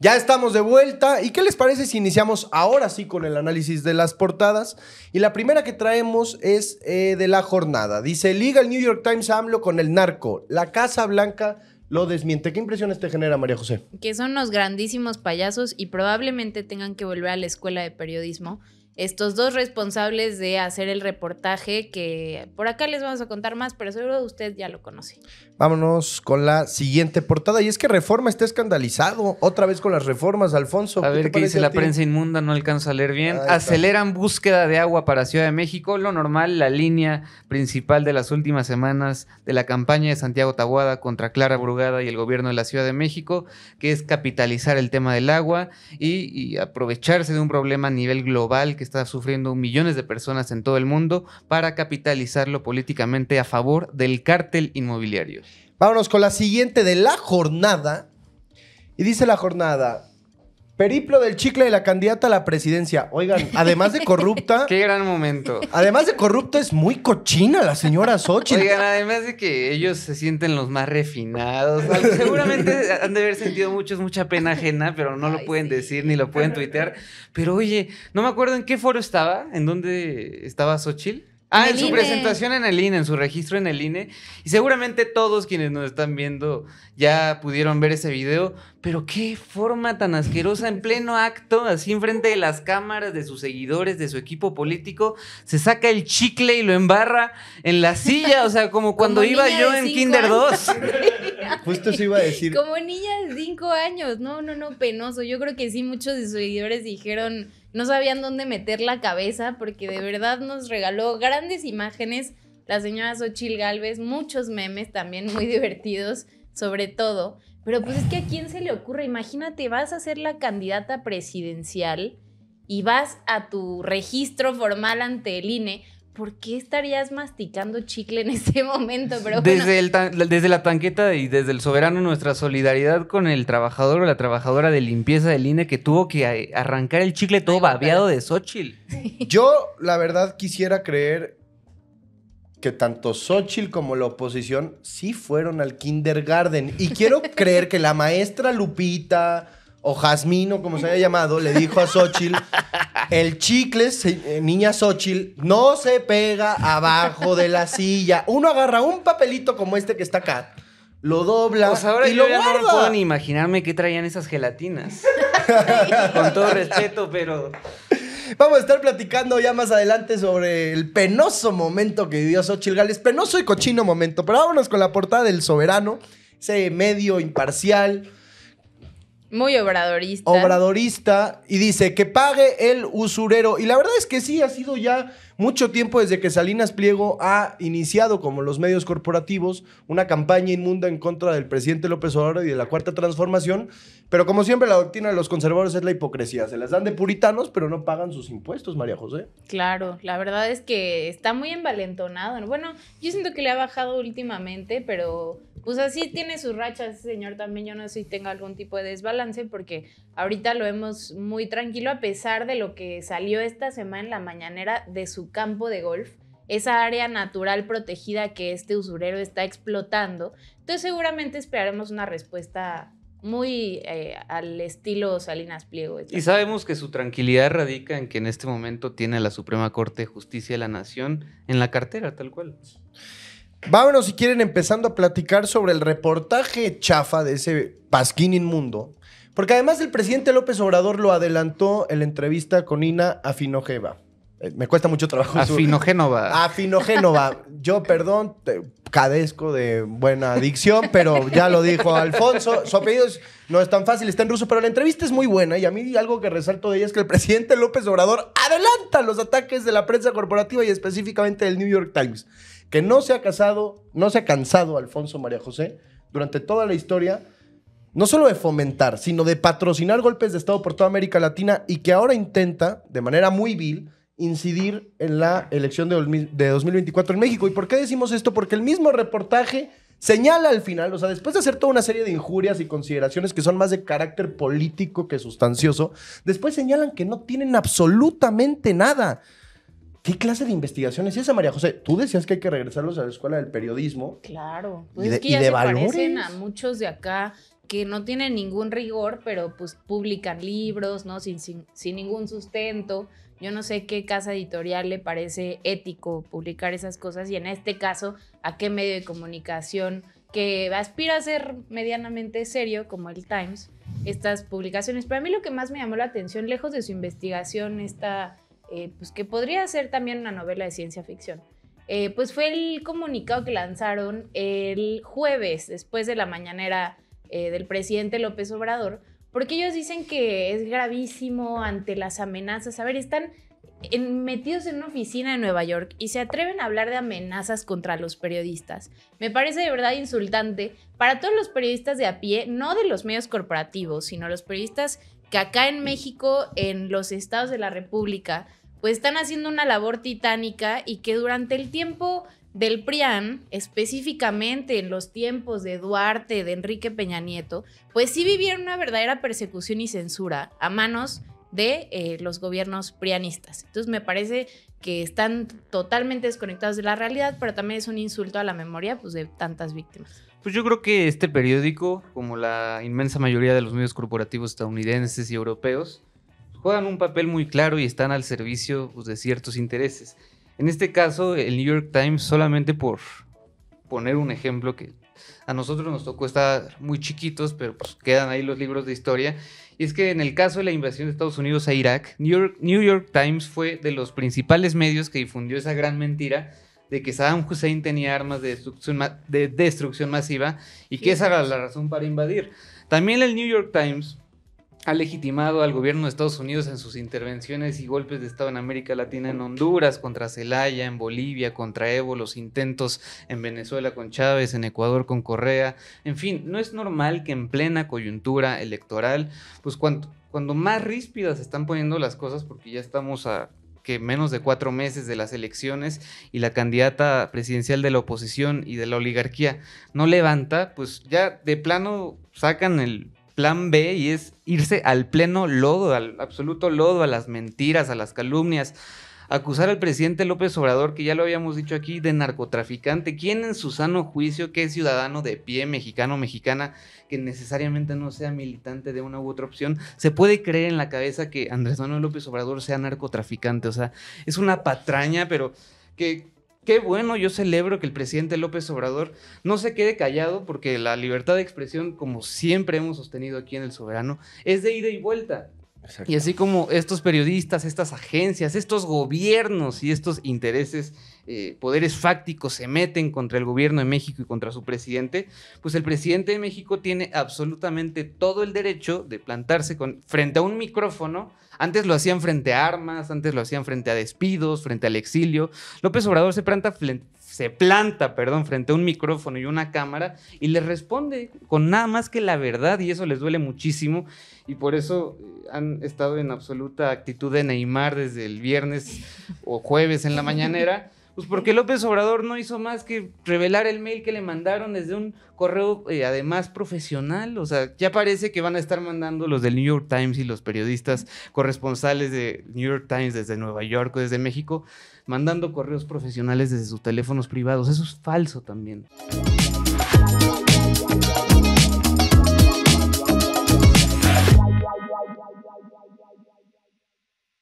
Ya estamos de vuelta. ¿Y qué les parece si iniciamos ahora sí con el análisis de las portadas? Y la primera que traemos es eh, de la jornada. Dice, Liga el New York Times AMLO con el narco. La Casa Blanca lo desmiente. ¿Qué impresiones te genera, María José? Que son unos grandísimos payasos y probablemente tengan que volver a la escuela de periodismo estos dos responsables de hacer el reportaje que por acá les vamos a contar más, pero seguro usted ya lo conoce. Vámonos con la siguiente portada y es que Reforma está escandalizado otra vez con las reformas, Alfonso. A ver qué dice la prensa inmunda, no alcanza a leer bien. Aceleran búsqueda de agua para Ciudad de México, lo normal, la línea principal de las últimas semanas de la campaña de Santiago Taguada contra Clara Brugada y el gobierno de la Ciudad de México, que es capitalizar el tema del agua y, y aprovecharse de un problema a nivel global que está sufriendo millones de personas en todo el mundo para capitalizarlo políticamente a favor del cártel inmobiliario. Vámonos con la siguiente de la jornada. Y dice la jornada, Periplo del chicle de la candidata a la presidencia. Oigan, además de corrupta. Qué gran momento. Además de corrupta, es muy cochina la señora Xochitl. Oigan, además de que ellos se sienten los más refinados. Seguramente han de haber sentido muchos mucha pena ajena, pero no lo pueden decir ni lo pueden tuitear. Pero oye, no me acuerdo en qué foro estaba, en dónde estaba Xochitl. Ah, en, su e. presentación en el INE, en su registro en el INE. Y seguramente todos quienes nos están viendo ya pudieron ver ese video. Pero qué forma tan asquerosa, en pleno acto, así frente de las cámaras, de sus seguidores, de su equipo político, se saca el chicle y lo embarra en la silla. O sea, como cuando iba yo en Kinder 2. Justo se iba a decir. Como niña de cinco años, no, no, no, penoso. Yo creo que sí, muchos de sus seguidores dijeron, no sabían dónde meter la cabeza, porque de verdad nos regaló grandes imágenes. La señora Xochil Galvez, muchos memes también muy divertidos, sobre todo. Pero pues es que a quién se le ocurre, imagínate, vas a ser la candidata presidencial y vas a tu registro formal ante el INE ¿por qué estarías masticando chicle en ese momento? Pero desde, la tanqueta y desde el soberano, nuestra solidaridad con el trabajador o la trabajadora de limpieza del INE que tuvo que arrancar el chicle todo babeado de Xochitl. Yo, la verdad, quisiera creer que tanto Xochitl como la oposición sí fueron al kindergarten. Y quiero creer que la maestra Lupita o Jazmín, o como se haya llamado, le dijo a Xochitl el chicle, eh, niña Xochitl, no se pega abajo de la silla. Uno agarra un papelito como este que está acá, lo dobla pues ahora y lo No puedo ni imaginarme qué traían esas gelatinas. Con todo respeto, pero. Vamos a estar platicando ya más adelante sobre el penoso momento que vivió Xochitl Gales. Penoso y cochino momento. Pero vámonos con la portada del Soberano. Ese medio imparcial, muy obradorista. Obradorista y dice que pague el usurero. Y la verdad es que sí, ha sido ya mucho tiempo desde que Salinas Pliego ha iniciado, como los medios corporativos, una campaña inmunda en contra del presidente López Obrador y de la Cuarta Transformación. Pero como siempre, la doctrina de los conservadores es la hipocresía. Se las dan de puritanos, pero no pagan sus impuestos, María José. Claro, la verdad es que está muy envalentonado. Bueno, yo siento que le ha bajado últimamente, pero pues así tiene sus rachas ese señor también. Yo no sé si tenga algún tipo de desbalance porque ahorita lo vemos muy tranquilo a pesar de lo que salió esta semana en la mañanera de su campo de golf. Esa área natural protegida que este usurero está explotando. Entonces seguramente esperaremos una respuesta muy eh, al estilo Salinas Pliego. Y sabemos que su tranquilidad radica en que en este momento tiene la Suprema Corte de Justicia de la Nación en la cartera, tal cual. Vámonos, si quieren, empezando a platicar sobre el reportaje chafa de ese pasquín inmundo. Porque además el presidente López Obrador lo adelantó en la entrevista con Ina Afinojeva. Eh, me cuesta mucho trabajo. Afinogénova. Afinogénova. Yo, perdón, te cadezco de buena adicción, pero ya lo dijo Alfonso. Su apellido no es tan fácil, está en ruso, pero la entrevista es muy buena y a mí algo que resalto de ella es que el presidente López Obrador adelanta los ataques de la prensa corporativa y específicamente del New York Times que no se ha casado, no se ha cansado Alfonso María José durante toda la historia, no solo de fomentar, sino de patrocinar golpes de Estado por toda América Latina y que ahora intenta, de manera muy vil, incidir en la elección de, de 2024 en México. ¿Y por qué decimos esto? Porque el mismo reportaje señala al final, o sea, después de hacer toda una serie de injurias y consideraciones que son más de carácter político que sustancioso, después señalan que no tienen absolutamente nada. ¿Qué clase de investigación es esa, María José? Tú decías que hay que regresarlos a la escuela del periodismo. Claro, y pues de, es que ya se parecen a muchos de acá que no tienen ningún rigor, pero pues publican libros, ¿no? Sin, sin, sin ningún sustento. Yo no sé qué casa editorial le parece ético publicar esas cosas y en este caso, ¿a qué medio de comunicación que aspira a ser medianamente serio, como el Times, estas publicaciones? Pero a mí lo que más me llamó la atención, lejos de su investigación, esta eh, pues que podría ser también una novela de ciencia ficción. Eh, pues fue el comunicado que lanzaron el jueves, después de la mañanera eh, del presidente López Obrador, porque ellos dicen que es gravísimo ante las amenazas. A ver, están metidos en una oficina en Nueva York y se atreven a hablar de amenazas contra los periodistas. Me parece de verdad insultante para todos los periodistas de a pie, no de los medios corporativos, sino los periodistas que acá en México, en los estados de la República, pues están haciendo una labor titánica y que durante el tiempo del PRIAN, específicamente en los tiempos de Duarte, de Enrique Peña Nieto, pues sí vivieron una verdadera persecución y censura a manos de eh, los gobiernos prianistas. Entonces me parece que están totalmente desconectados de la realidad, pero también es un insulto a la memoria pues, de tantas víctimas. Pues yo creo que este periódico, como la inmensa mayoría de los medios corporativos estadounidenses y europeos, juegan un papel muy claro y están al servicio pues, de ciertos intereses. En este caso, el New York Times, solamente por poner un ejemplo que a nosotros nos tocó estar muy chiquitos, pero pues quedan ahí los libros de historia. Y es que en el caso de la invasión de Estados Unidos a Irak, New York, New York Times fue de los principales medios que difundió esa gran mentira de que Saddam Hussein tenía armas de destrucción masiva y que esa era la razón para invadir. También el New York Times ha legitimado al gobierno de Estados Unidos en sus intervenciones y golpes de Estado en América Latina, en Honduras, contra Celaya, en Bolivia, contra Evo, los intentos en Venezuela con Chávez, en Ecuador con Correa. En fin, no es normal que en plena coyuntura electoral, pues cuando más ríspidas se están poniendo las cosas, porque ya estamos a que menos de cuatro meses de las elecciones y la candidata presidencial de la oposición y de la oligarquía no levanta, pues ya de plano sacan el plan B y es irse al pleno lodo, al absoluto lodo, a las mentiras, a las calumnias, acusar al presidente López Obrador, que ya lo habíamos dicho aquí, de narcotraficante. ¿Quién en su sano juicio, que es ciudadano de pie, mexicano mexicana, que necesariamente no sea militante de una u otra opción, se puede creer en la cabeza que Andrés Manuel López Obrador sea narcotraficante? O sea, es una patraña, pero que qué bueno, yo celebro que el presidente López Obrador no se quede callado porque la libertad de expresión, como siempre hemos sostenido aquí en El Soberano, es de ida y vuelta. Y así como estos periodistas, estas agencias, estos gobiernos y estos intereses eh, poderes fácticos se meten contra el gobierno de México y contra su presidente, pues el presidente de México tiene absolutamente todo el derecho de plantarse frente a un micrófono. Antes lo hacían frente a armas, antes lo hacían frente a despidos, frente al exilio. López Obrador se planta, se planta perdón, frente a un micrófono y una cámara y les responde con nada más que la verdad y eso les duele muchísimo y por eso eh, han estado en absoluta actitud de Neymar desde el viernes o jueves en la mañanera pues porque López Obrador no hizo más que revelar el mail que le mandaron desde un correo eh, además profesional. O sea, ya parece que van a estar mandando los del New York Times y los periodistas corresponsales de New York Times desde Nueva York o desde México, mandando correos profesionales desde sus teléfonos privados. Eso es falso también.